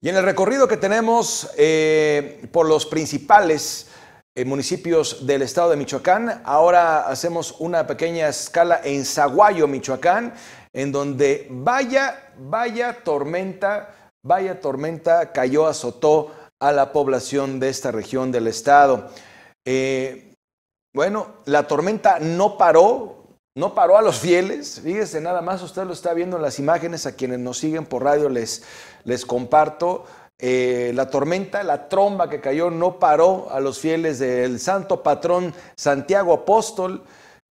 Y en el recorrido que tenemos eh, por los principales eh, municipios del estado de Michoacán, ahora hacemos una pequeña escala en Zaguayo, Michoacán, en donde vaya, vaya tormenta, vaya tormenta cayó, azotó a la población de esta región del estado. Eh, bueno, la tormenta no paró, no paró a los fieles. Fíjese, nada más usted lo está viendo en las imágenes. A quienes nos siguen por radio les, les comparto. Eh, la tormenta, la tromba que cayó, no paró a los fieles del santo patrón Santiago Apóstol,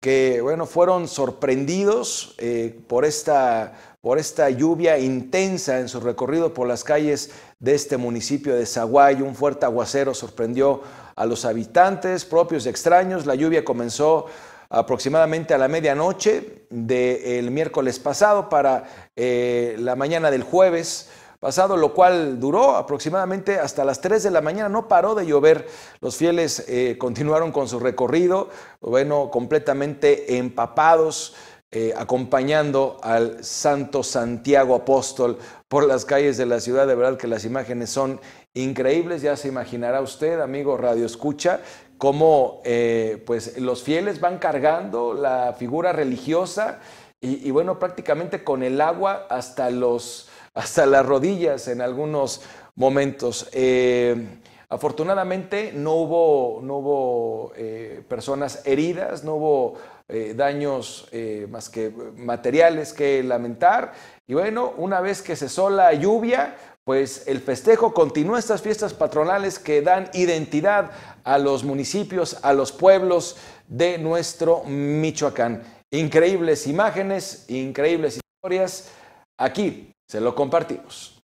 que bueno, fueron sorprendidos eh, por, esta, por esta lluvia intensa en su recorrido por las calles de este municipio de Zaguay. Un fuerte aguacero sorprendió a los habitantes propios y extraños. La lluvia comenzó aproximadamente a la medianoche del miércoles pasado para eh, la mañana del jueves pasado, lo cual duró aproximadamente hasta las 3 de la mañana, no paró de llover, los fieles eh, continuaron con su recorrido, bueno, completamente empapados eh, acompañando al Santo Santiago Apóstol por las calles de la ciudad. De verdad que las imágenes son increíbles. Ya se imaginará usted, amigo Radio Escucha, cómo eh, pues, los fieles van cargando la figura religiosa y, bueno, prácticamente con el agua hasta, los, hasta las rodillas en algunos momentos. Eh, afortunadamente no hubo, no hubo eh, personas heridas, no hubo eh, daños eh, más que materiales que lamentar. Y bueno, una vez que cesó la lluvia, pues el festejo continúa estas fiestas patronales que dan identidad a los municipios, a los pueblos de nuestro Michoacán. Increíbles imágenes, increíbles historias. Aquí se lo compartimos.